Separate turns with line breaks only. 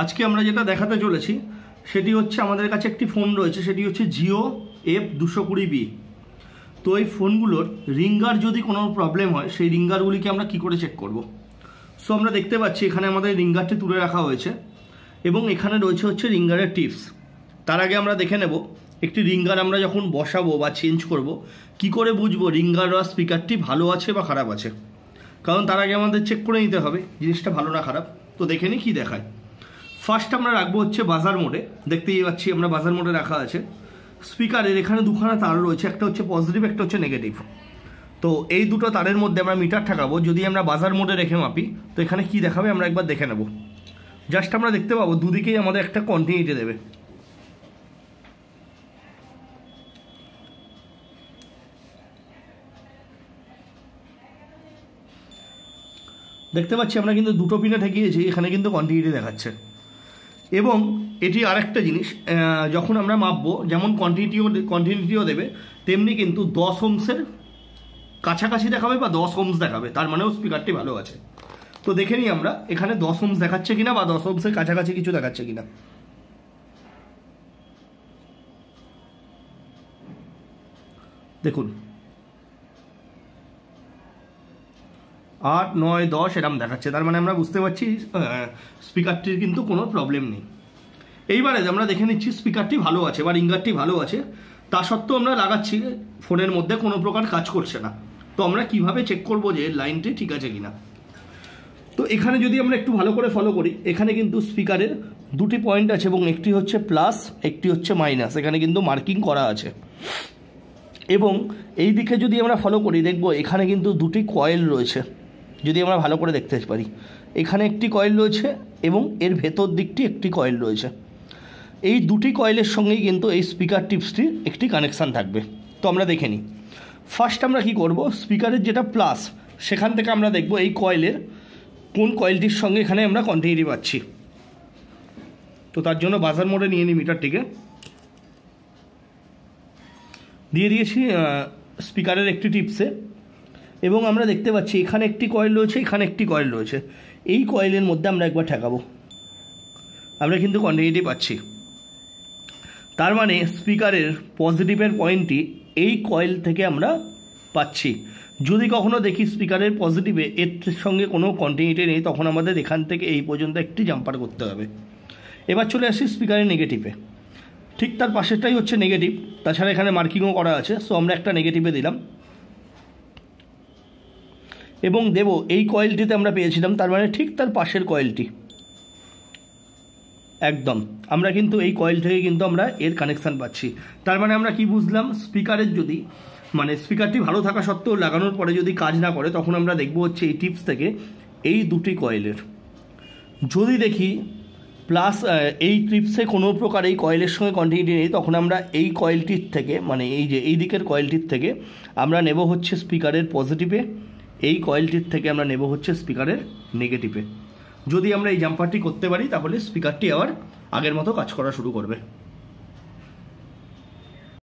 আজকে আমরা যেটা দেখাতে চলেছি সেটি হচ্ছে আমাদের কাছে একটি ফোন রয়েছে সেটি হচ্ছে জিও এফ দুশো কুড়ি বি তো এই ফোনগুলোর রিঙ্গার যদি কোনো প্রবলেম হয় সেই রিঙ্গারগুলিকে আমরা কি করে চেক করব সো আমরা দেখতে পাচ্ছি এখানে আমাদের রিঙ্গারটি তুলে রাখা হয়েছে এবং এখানে রয়েছে হচ্ছে রিঙ্গারের টিপস তার আগে আমরা দেখে নেব একটি রিঙ্গার আমরা যখন বসাবো বা চেঞ্জ করব কি করে বুঝবো রিঙ্গার বা স্পিকারটি ভালো আছে বা খারাপ আছে কারণ তার আগে আমাদের চেক করে নিতে হবে জিনিসটা ভালো না খারাপ তো দেখে নিই কী দেখায় ফার্স্ট আমরা রাখবো হচ্ছে বাজার মোডে দেখতেই পাচ্ছি আমরা বাজার মোডে রাখা আছে স্পিকারের এখানে দুখানা তার রয়েছে একটা হচ্ছে পজিটিভ একটা হচ্ছে নেগেটিভ তো এই দুটো তারের মধ্যে আমরা মিটার ঠেকাবো যদি আমরা বাজার মোডে রেখে মাপি তো এখানে কি দেখাবে আমরা একবার দেখে নেব জাস্ট আমরা দেখতে পাবো দুদিকেই আমাদের একটা কন্টিনিউটি দেবে দেখতে পাচ্ছি আমরা কিন্তু দুটো পিনে ঠেকিয়েছি এখানে কিন্তু কন্টিনিউটি দেখাচ্ছে এবং এটি আরেকটা জিনিস যখন আমরা মাপবো যেমন কন্টিনিউটিও কন্টিনিউটিও দেবে তেমনি কিন্তু দশ হোমসের কাছাকাছি দেখাবে বা দশ হোমস দেখাবে তার মানেও স্পিকারটি ভালো আছে তো দেখে নিই আমরা এখানে দশ হোমস দেখাচ্ছে কিনা বা দশ হোমসের কাছাকাছি কিছু দেখাচ্ছে কিনা দেখুন আট নয় দশ এরম দেখাচ্ছে তার মানে আমরা বুঝতে পারছি স্পিকারটির কিন্তু কোনো প্রবলেম নেই এইবারে আমরা দেখে নিচ্ছি স্পিকারটি ভালো আছে বা রিঙ্গারটি ভালো আছে তা সত্ত্বেও আমরা লাগাচ্ছি ফোনের মধ্যে কোনো প্রকার কাজ করছে না তো আমরা কিভাবে চেক করব যে লাইনটি ঠিক আছে কি না তো এখানে যদি আমরা একটু ভালো করে ফলো করি এখানে কিন্তু স্পিকারের দুটি পয়েন্ট আছে এবং একটি হচ্ছে প্লাস একটি হচ্ছে মাইনাস এখানে কিন্তু মার্কিং করা আছে এবং এই দিকে যদি আমরা ফলো করি দেখব এখানে কিন্তু দুটি কয়েল রয়েছে যদি আমরা ভালো করে দেখতে পারি এখানে একটি কয়েল রয়েছে এবং এর ভেতর দিকটি একটি কয়েল রয়েছে এই দুটি কয়েলের সঙ্গেই কিন্তু এই স্পিকার টিপসটির একটি কানেকশান থাকবে তো আমরা দেখে নিই ফার্স্ট আমরা কি করব স্পিকারের যেটা প্লাস সেখান থেকে আমরা দেখব এই কয়েলের কোন কয়েলটির সঙ্গে এখানে আমরা কন্টিনিউটি পাচ্ছি তো তার জন্য বাজার মোড়ে নিয়ে নিই মিটারটিকে দিয়ে দিয়েছি স্পিকারের একটি টিপসে এবং আমরা দেখতে পাচ্ছি এখানে একটি কয়েল রয়েছে এখানে একটি কয়েল রয়েছে এই কয়েলের মধ্যে আমরা একবার ঠেকাবো আমরা কিন্তু কোয়ান্টিটি পাচ্ছি তার মানে স্পিকারের পজিটিভের পয়েন্টটি এই কয়েল থেকে আমরা পাচ্ছি যদি কখনো দেখি স্পিকারের পজিটিভে এর সঙ্গে কোনো কন্টিনিউটি নেই তখন আমাদের এখান থেকে এই পর্যন্ত একটি জাম্পার করতে হবে এবার চলে আসি স্পিকারের নেগেটিভে ঠিক তার পাশেরটাই হচ্ছে নেগেটিভ তাছাড়া এখানে মার্কিংও করা আছে সো আমরা একটা নেগেটিভে দিলাম এবং দেব এই কয়েলটিতে আমরা পেয়েছিলাম তার মানে ঠিক তার পাশের কয়েলটি একদম আমরা কিন্তু এই কয়েল থেকে কিন্তু আমরা এর কানেকশান পাচ্ছি তার মানে আমরা কি বুঝলাম স্পিকারের যদি মানে স্পিকারটি ভালো থাকা সত্ত্বেও লাগানোর পরে যদি কাজ না করে তখন আমরা দেখব হচ্ছে এই টিপস থেকে এই দুটি কয়েলের যদি দেখি প্লাস এই টিপসে কোনো প্রকার এই কয়েলের সঙ্গে কন্টিনিউটি নেই তখন আমরা এই কয়েলটির থেকে মানে এই যে এই দিকের কয়েলটির থেকে আমরা নেব হচ্ছে স্পিকারের পজিটিভে এই কয়েলটির থেকে আমরা নেব হচ্ছে স্পিকারের নেগেটিভে যদি আমরা এই জাম্পারটি করতে পারি তাহলে স্পিকারটি আবার আগের মতো কাজ করা শুরু করবে